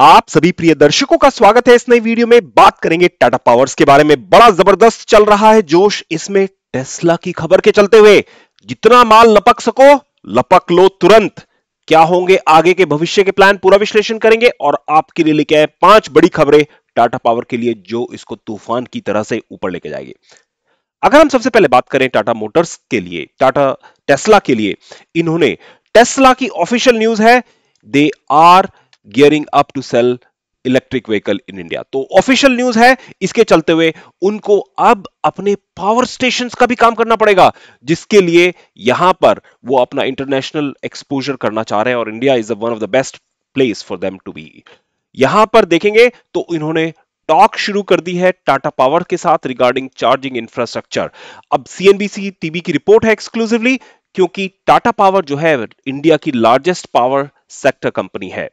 आप सभी प्रिय दर्शकों का स्वागत है इस नई वीडियो में बात करेंगे टाटा पावर्स के बारे में बड़ा जबरदस्त चल रहा है जोश इसमें टेस्ला की खबर के चलते हुए जितना माल लपक सको लपक लो तुरंत क्या होंगे आगे के भविष्य के प्लान पूरा विश्लेषण करेंगे और आपके लिए लेके आए पांच बड़ी खबरें टाटा पावर के लिए जो इसको तूफान की तरह से ऊपर लेके जाएगी अगर हम सबसे पहले बात करें टाटा मोटर्स के लिए टाटा टेस्ला के लिए इन्होंने टेस्ला की ऑफिशियल न्यूज है they are gearing up to sell electric vehicle in India तो ऑफिशियल न्यूज है इसके चलते हुए उनको अब अपने पावर स्टेशन का भी काम करना पड़ेगा जिसके लिए यहां पर वो अपना इंटरनेशनल एक्सपोजर करना चाह रहे हैं और India is one of the best place for them to be यहां पर देखेंगे तो इन्होंने टॉक शुरू कर दी है टाटा पावर के साथ रिगार्डिंग चार्जिंग इंफ्रास्ट्रक्चर अब सीएनबीसी टीवी की रिपोर्ट है एक्सक्लूसिवली क्योंकि टाटा पावर जो है इंडिया की लार्जेस्ट पावर सेक्टर कंपनी है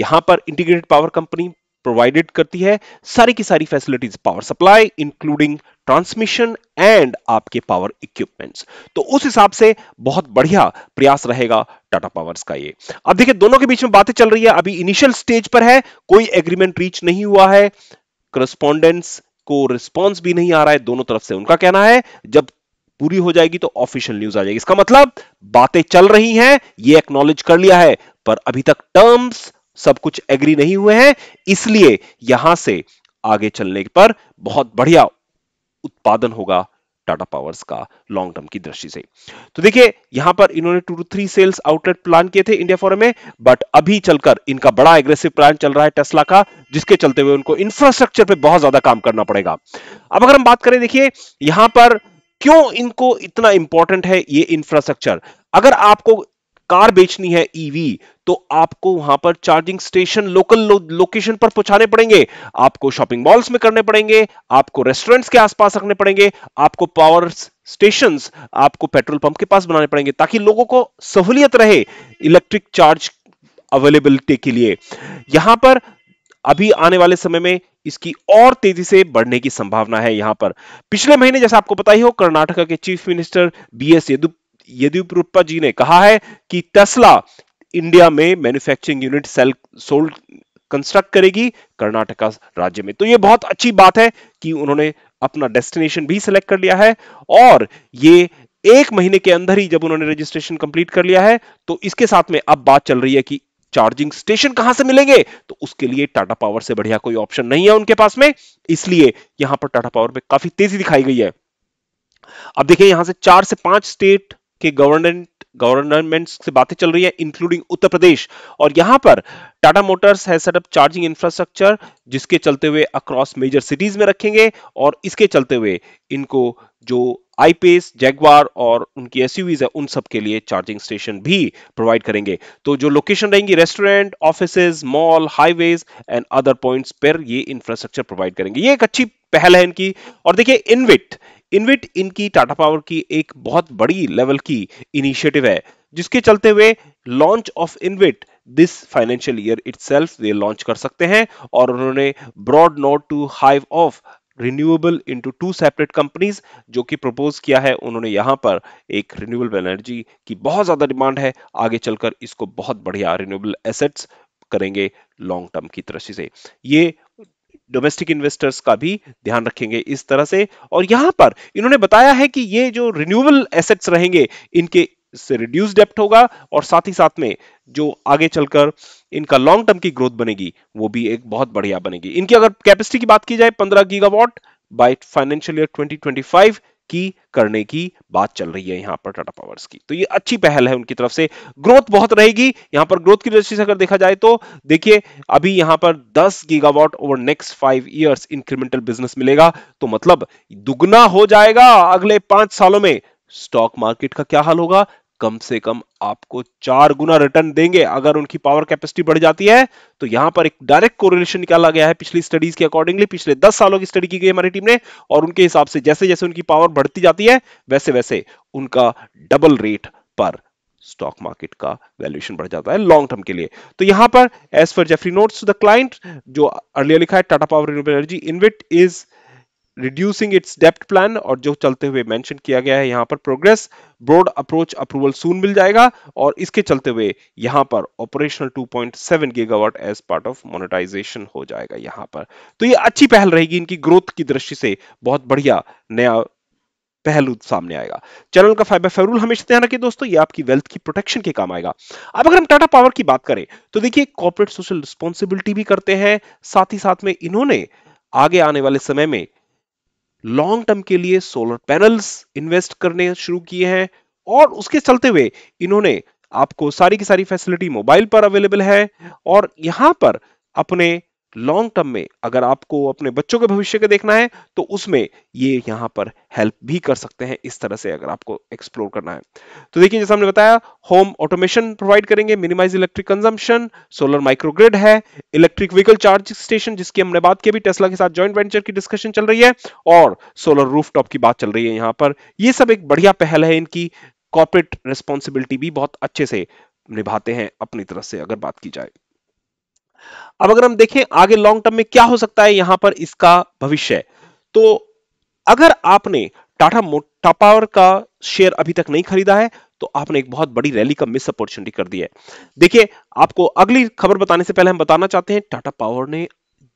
यहां पर इंटीग्रेटेड पावर कंपनी प्रोवाइडेड करती है सारी की सारी facilities power supply including transmission and आपके पावर इक्विपमेंट्स तो उस हिसाब से बहुत बढ़िया प्रयास रहेगा टाटा पावर्स का ये अब देखिए दोनों के बीच में बातें चल रही है अभी इनिशियल स्टेज पर है कोई एग्रीमेंट रीच नहीं हुआ है करस्पॉन्डेंट्स को रिस्पॉन्स भी नहीं आ रहा है दोनों तरफ से उनका कहना है जब पूरी हो जाएगी तो ऑफिशियल न्यूज आ जाएगी इसका मतलब बातें चल रही हैं ये एक्नोलेज कर लिया है पर अभी तक टर्म्स सब कुछ एग्री नहीं हुए हैं इसलिए यहां से आगे चलने पर बहुत बढ़िया उत्पादन होगा टाटा पावर्स का लॉन्ग टर्म की दृष्टि से तो देखिए यहां पर इन्होंने two two three sales outlet plan किए थे इंडिया फोरम में बट अभी चलकर इनका बड़ा एग्रेसिव प्लान चल रहा है टेस्ला का जिसके चलते हुए उनको इंफ्रास्ट्रक्चर पे बहुत ज्यादा काम करना पड़ेगा अब अगर हम बात करें देखिए यहां पर क्यों इनको इतना इंपॉर्टेंट है ये इंफ्रास्ट्रक्चर अगर आपको कार बेचनी है ईवी e तो आपको वहां पर चार्जिंग स्टेशन लोकल लो, लोकेशन पर पहुंचाने पड़ेंगे आपको शॉपिंग मॉल्स में करने पड़ेंगे आपको रेस्टोरेंट्स के आसपास रखने पड़ेंगे आपको पावर स्टेशन आपको पेट्रोल पंप के पास बनाने पड़ेंगे ताकि लोगों को सहूलियत रहे इलेक्ट्रिक चार्ज अवेलेबिलिटी के लिए यहां पर अभी आने वाले समय में इसकी और तेजी से बढ़ने की संभावना है यहां पर पिछले महीने जैसा आपको पता ही हो कर्नाटका के chief minister B S Yediyurappa ji ने कहा है कि टेस्ला इंडिया में manufacturing unit cell sold construct करेगी कर्नाटका राज्य में तो ये बहुत अच्छी बात है कि उन्होंने अपना डेस्टिनेशन भी सिलेक्ट कर लिया है और ये एक महीने के अंदर ही जब उन्होंने रजिस्ट्रेशन कंप्लीट कर लिया है तो इसके साथ में अब बात चल रही है कि चार्जिंग स्टेशन कहां से मिलेंगे तो उसके लिए टाटा पावर से बढ़िया कोई ऑप्शन नहीं है उनके पास में इसलिए यहां पर टाटा पावर में काफी तेजी दिखाई गई है अब देखिए यहां से चार से पांच स्टेट के गवर्नमेंट गवर्नमेंट से बातें चल रही है इंक्लूडिंग उत्तर प्रदेश और यहां पर टाटा मोटर्स है सेटअप चार्जिंग इंफ्रास्ट्रक्चर जिसके चलते हुए अक्रॉस मेजर सिटीज में रखेंगे और इसके चलते हुए इनको जो आईपेस जैगवार और उनकी एस है उन सब के लिए चार्जिंग स्टेशन भी प्रोवाइड करेंगे तो जो लोकेशन रहेंगी restaurant office mall highways and other points पर ये इंफ्रास्ट्रक्चर प्रोवाइड करेंगे ये एक अच्छी पहल है इनकी और देखिए इनविट इनविट इनकी टाटा पावर की एक बहुत बड़ी लेवल की इनिशिएटिव है जिसके चलते हुए launch of InvIT this financial year it way launch कर सकते हैं और उन्होंने board note to hive off renewable into two separate companies जो कि प्रपोज किया है उन्होंने यहां पर एक रिन्यूएबल एनर्जी की बहुत ज़्यादा डिमांड है आगे चलकर इसको बहुत बढ़िया रिन्यूएबल एसेट्स करेंगे लॉन्ग टर्म की दृष्टि से ये डोमेस्टिक इन्वेस्टर्स का भी ध्यान रखेंगे इस तरह से और यहां पर इन्होंने बताया है कि ये जो रिन्यूएबल एसेट्स रहेंगे इनके इससे रिड्यूस डेप्ट होगा और साथ ही साथ में जो आगे चलकर इनका लॉन्ग टर्म की ग्रोथ बनेगी वो भी एक बहुत बढ़िया बनेगी इनकी अगर कैपेसिटी की बात की जाए 15 गीगावाट बाय फाइनेंशियल ईयर 2025 की करने की बात चल रही है यहां पर टाटा पावर्स की तो ये अच्छी पहल है उनकी तरफ से ग्रोथ बहुत रहेगी यहां पर ग्रोथ की दृष्टि से अगर देखा जाए तो देखिए अभी यहां पर 10 gigawatt over next five years incremental business मिलेगा तो मतलब दुगना हो जाएगा अगले पांच सालों में स्टॉक मार्केट का क्या हाल होगा कम से कम आपको चार गुना रिटर्न देंगे अगर उनकी पावर कैपेसिटी बढ़ जाती है तो यहां पर एक डायरेक्ट कोरिलेशन निकाला गया है पिछली स्टडीज के अकॉर्डिंगली पिछले दस सालों की स्टडी की गई हमारी टीम ने और उनके हिसाब से जैसे जैसे उनकी पावर बढ़ती जाती है वैसे वैसे उनका डबल रेट पर स्टॉक मार्केट का वैल्यूएशन बढ़ जाता है लॉन्ग टर्म के लिए तो यहां पर एज पर जेफरी नोट्स द क्लाइंट जो अर्लियर लिखा है Tata Power renewable energy InvIT is reducing its डेप्ट प्लान और जो चलते हुए मेंशन किया गया है यहां पर progress board approach approval soon मिल जाएगा और इसके चलते हुए यहां पर operational 2.7 gigawatt as part of monetisation हो जाएगा यहां पर तो ये अच्छी पहल रहेगी इनकी ग्रोथ की दृष्टि से बहुत बढ़िया नया पहलू सामने आएगा चैनल का फाइबर फाइव हमेशा ध्यान रखिए दोस्तों ये आपकी वेल्थ की प्रोटेक्शन के काम आएगा अब अगर हम टाटा पावर की बात करें तो देखिए कॉर्पोरेट सोशल रिस्पॉन्सिबिलिटी भी करते हैं साथ ही साथ में इन्होंने आगे आने वाले समय में लॉन्ग टर्म के लिए सोलर पैनल्स इन्वेस्ट करने शुरू किए हैं और उसके चलते हुए इन्होंने आपको सारी की सारी फैसिलिटी मोबाइल पर अवेलेबल है और यहां पर अपने लॉन्ग टर्म में अगर आपको अपने बच्चों के भविष्य के देखना है तो उसमें ये यहां पर हेल्प भी कर सकते हैं इस तरह से अगर आपको एक्सप्लोर करना है तो देखिए जैसा हमने बताया होम ऑटोमेशन प्रोवाइड करेंगे minimise electric consumption solar microgrid है इलेक्ट्रिक व्हीकल चार्जिंग स्टेशन जिसकी हमने बात की अभी टेस्ला के साथ ज्वाइंट वेंचर की डिस्कशन चल रही है और सोलर रूफ की बात चल रही है यहां पर यह सब एक बढ़िया पहल है इनकी कॉर्पोरेट रिस्पॉन्सिबिलिटी भी बहुत अच्छे से निभाते हैं अपनी तरफ से अगर बात की जाए अब अगर हम देखें आगे लॉन्ग टर्म में क्या हो सकता है यहां पर इसका भविष्य तो अगर आपने टाटा मोटा पावर का शेयर अभी तक नहीं खरीदा है तो आपने एक बहुत बड़ी रैली का मिस अपॉर्चुनिटी कर दी है देखिए आपको अगली खबर बताने से पहले हम बताना चाहते हैं टाटा पावर ने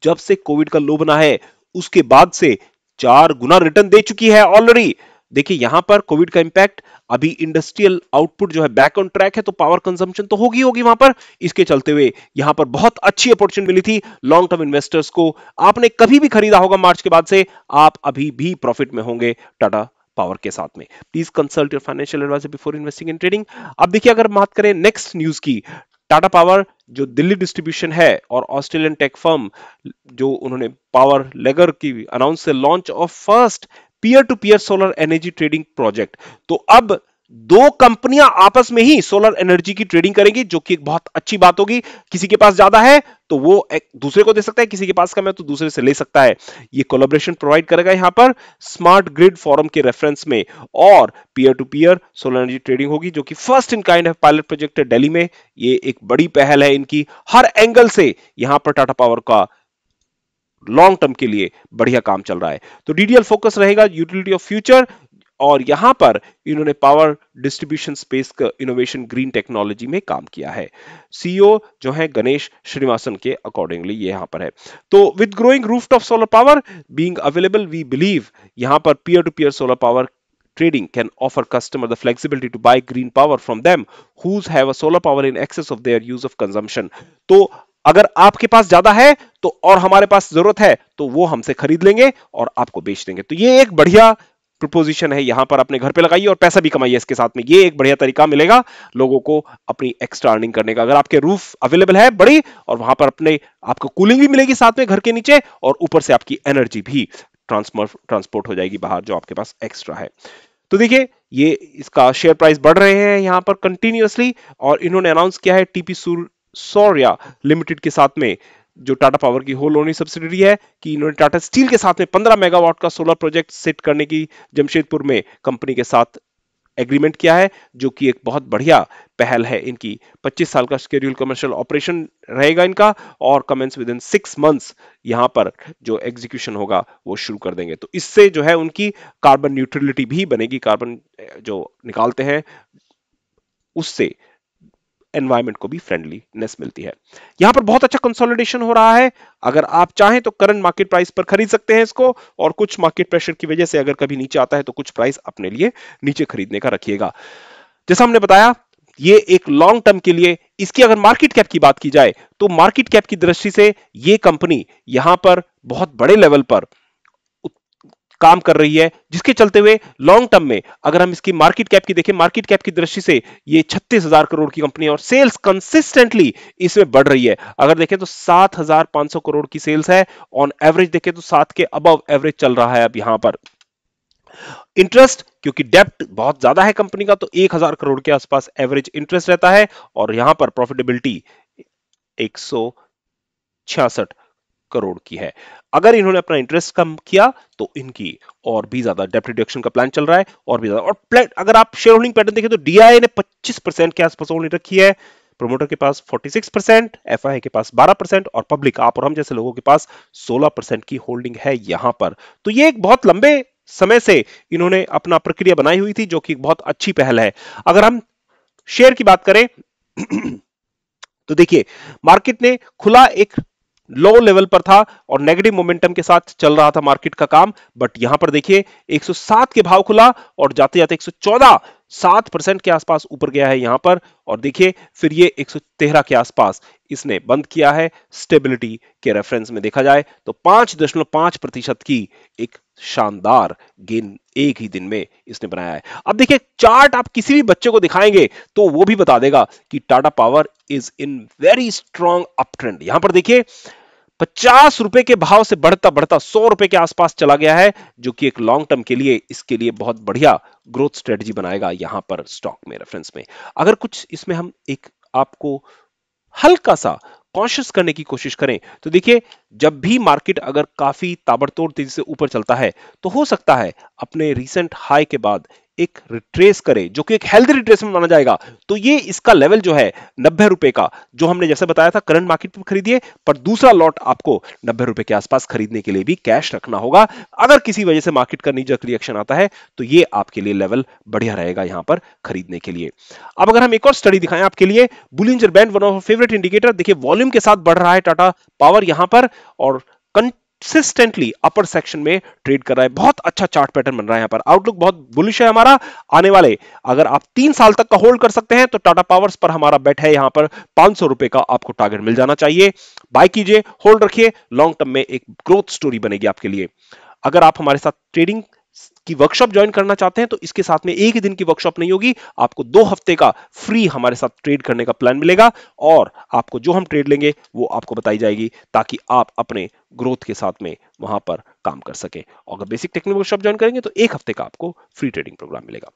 जब से कोविड का लो बना है उसके बाद से चार गुना रिटर्न दे चुकी है ऑलरेडी देखिए यहां पर कोविड का इंपैक्ट अभी इंडस्ट्रियल आउटपुट जो है बैक ऑन ट्रैक है तो पावर कंजम्पशन तो होगी होगी वहां पर इसके चलते हुए यहां पर बहुत अच्छी अपॉर्चुनिटी मिली थी लॉन्ग टर्म इन्वेस्टर्स को आपने कभी भी खरीदा होगा मार्च के बाद से आप अभी भी प्रॉफिट में होंगे टाटा पावर के साथ में please consult your financial adviser before investing in trading अब देखिए अगर बात करें नेक्स्ट न्यूज की टाटा पावर जो दिल्ली डिस्ट्रीब्यूशन है और ऑस्ट्रेलियन टेक फर्म जो उन्होंने पावर लेगर की अनाउंस से launch of first peer to peer solar energy trading project तो अब दो कंपनियां आपस में ही सोलर एनर्जी की ट्रेडिंग करेंगी जो कि एक बहुत अच्छी बात होगी किसी के पास ज्यादा है तो वो एक दूसरे को दे सकता है किसी के पास कम है तो दूसरे से ले सकता है ये कोलोब्रेशन प्रोवाइड करेगा यहां पर स्मार्ट ग्रिड फोरम के रेफरेंस में और peer to peer solar energy trading होगी जो कि first in kind pilot project है डेली में ये एक बड़ी पहल है इनकी हर एंगल से यहां पर टाटा पावर का लॉन्ग टर्म के लिए बढ़िया काम चल रहा है तो डीडीएल फोकस रहेगा यूटिलिटी ऑफ फ्यूचर और यहां पर इन्होंने पावर डिस्ट्रीब्यूशन स्पेस का इनोवेशन ग्रीन टेक्नोलॉजी में काम किया है सीईओ e जो है गणेश श्रीनिवासन के अकॉर्डिंगली ये यहां पर है तो with growing rooftop solar power being available we believe यहां पर peer to peer solar power trading can offer customer the flexibility to buy green power from them whose have a solar power in excess of their use of consumption तो अगर आपके पास ज्यादा है तो और हमारे पास जरूरत है तो वो हमसे खरीद लेंगे और आपको बेच देंगे तो ये एक बढ़िया प्रपोजिशन है यहां पर अपने घर पे लगाइए और पैसा भी कमाइए इसके साथ में ये एक बढ़िया तरीका मिलेगा लोगों को अपनी एक्स्ट्रा अर्निंग करने का अगर आपके रूफ अवेलेबल है बड़ी और वहां पर अपने आपको कूलिंग भी मिलेगी साथ में घर के नीचे और ऊपर से आपकी एनर्जी भी ट्रांसपोर्ट हो जाएगी बाहर जो आपके पास एक्स्ट्रा है तो देखिए ये इसका शेयर प्राइस बढ़ रहे हैं यहां पर कंटिन्यूसली और इन्होंने अनाउंस किया है टीपी सूर्य लिमिटेड के साथ में जो टाटा पावर की होल ओनली सब्सिडरी है कि इन्होंने टाटा स्टील के साथ में 15 मेगावाट का सोलर प्रोजेक्ट सेट करने की जमशेदपुर में कंपनी के साथ एग्रीमेंट किया है जो कि एक बहुत बढ़िया पहल है इनकी 25 साल का स्केड्यूल कमर्शियल ऑपरेशन रहेगा इनका और commence with in six months यहां पर जो एग्जीक्यूशन होगा वो शुरू कर देंगे तो इससे जो है उनकी कार्बन न्यूट्रलिटी भी बनेगी कार्बन जो निकालते हैं उससे एनवायरमेंट को भी फ्रेंडलीनेस मिलती है यहां पर बहुत अच्छा कंसोलिडेशन हो रहा है अगर आप चाहें तो करंट मार्केट प्राइस पर खरीद सकते हैं इसको और कुछ मार्केट प्रेशर की वजह से अगर कभी नीचे आता है तो कुछ प्राइस अपने लिए नीचे खरीदने का रखिएगा जैसा हमने बताया ये एक लॉन्ग टर्म के लिए इसकी अगर मार्केट कैप की बात की जाए तो मार्केट कैप की दृष्टि से यह कंपनी यहां पर बहुत बड़े लेवल पर काम कर रही है जिसके चलते हुए लॉन्ग टर्म में अगर हम इसकी मार्केट कैप की देखें मार्केट कैप की दृष्टि से ये छत्तीस करोड़ की कंपनी और सेल्स कंसिस्टेंटली इसमें बढ़ रही है अगर देखें तो सात करोड़ की सेल्स है ऑन एवरेज देखें तो सात के अब एवरेज चल रहा है अब यहां पर इंटरेस्ट क्योंकि डेप्ट बहुत ज्यादा है कंपनी का तो एक करोड़ के आसपास एवरेज इंटरेस्ट रहता है और यहां पर प्रॉफिटेबिलिटी एक सौ छियासठ करोड़ की है अगर इन्होंने अपना इंटरेस्ट कम किया तो इनकी और भी ज्यादा डेप्ट रिडक्शन का प्लान चल रहा है और भी ज्यादा और अगर आप शेयर होल्डिंग पैटर्न देखें तो डीआईए ने 25 परसेंट के आसपास होल्डिंग रखी है प्रमोटर के पास 46 परसेंट एफ के पास 12 परसेंट और पब्लिक आप और हम जैसे लोगों के पास 16 परसेंट की होल्डिंग है यहां पर तो ये एक बहुत लंबे समय से इन्होंने अपना प्रक्रिया बनाई हुई थी जो कि बहुत अच्छी पहल है अगर हम शेयर की बात करें तो देखिए मार्केट ने खुला एक लो लेवल पर था और नेगेटिव मोमेंटम के साथ चल रहा था मार्केट का काम बट यहां पर देखिए 107 के भाव खुला और जाते जाते 114 सात परसेंट के आसपास ऊपर गया है यहां पर और देखिए फिर ये 113 के आसपास इसने बंद किया है स्टेबिलिटी के रेफरेंस में देखा जाए तो पांच दशमलव पांच प्रतिशत की एक शानदार गेन एक ही दिन में इसने बनाया है अब देखिए चार्ट आप किसी भी बच्चे को दिखाएंगे तो वो भी बता देगा कि Tata Power is in very strong up trend यहां पर देखिए पचास रुपए के भाव से बढ़ता बढ़ता सौ रुपए के आसपास चला गया है जो कि एक लॉन्ग टर्म के लिए इसके लिए बहुत बढ़िया ग्रोथ स्ट्रेटजी बनाएगा यहां पर स्टॉक में रेफरेंस में अगर कुछ इसमें हम एक आपको हल्का सा कॉन्शियस करने की कोशिश करें तो देखिए जब भी मार्केट अगर काफी ताबड़तोड़ तेजी से ऊपर चलता है तो हो सकता है अपने रिसेंट हाई के बाद एक रिट्रेस करे जो कि एक हेल्दी रिट्रेस में माना जाएगा तो ये इसका लेवल जो है नब्बे रुपए का जो हमने जैसे बताया था करंट मार्केट पर खरीदिए पर दूसरा लॉट आपको नब्बे रुपए के आसपास खरीदने के लिए भी कैश रखना होगा अगर किसी वजह से मार्केट का निजक रिएक्शन आता है तो ये आपके लिए लेवल बढ़िया रहेगा यहां पर खरीदने के लिए अब अगर हम एक और स्टडी दिखाएं आपके लिए Bollinger band one of favourite indicator देखिए वॉल्यूम के साथ बढ़ रहा है टाटा पावर यहां पर और कंसिस्टेंटली अपर सेक्शन में ट्रेड कर रहा है बहुत अच्छा चार्ट पैटर्न बन रहा है यहां पर आउटलुक बहुत बुलिश है हमारा आने वाले अगर आप तीन साल तक का होल्ड कर सकते हैं तो टाटा पावर्स पर हमारा बेट है यहाँ पर पांच सौ रुपए का आपको टारगेट मिल जाना चाहिए बाय कीजिए होल्ड रखिए लॉन्ग टर्म में एक ग्रोथ स्टोरी बनेगी आपके लिए अगर आप हमारे साथ ट्रेडिंग की वर्कशॉप ज्वाइन करना चाहते हैं तो इसके साथ में एक ही दिन की वर्कशॉप नहीं होगी आपको दो हफ्ते का फ्री हमारे साथ ट्रेड करने का प्लान मिलेगा और आपको जो हम ट्रेड लेंगे वो आपको बताई जाएगी ताकि आप अपने ग्रोथ के साथ में वहां पर काम कर सके और अगर बेसिक टेक्निक वर्कशॉप ज्वाइन करेंगे तो एक हफ्ते का आपको फ्री ट्रेडिंग प्रोग्राम मिलेगा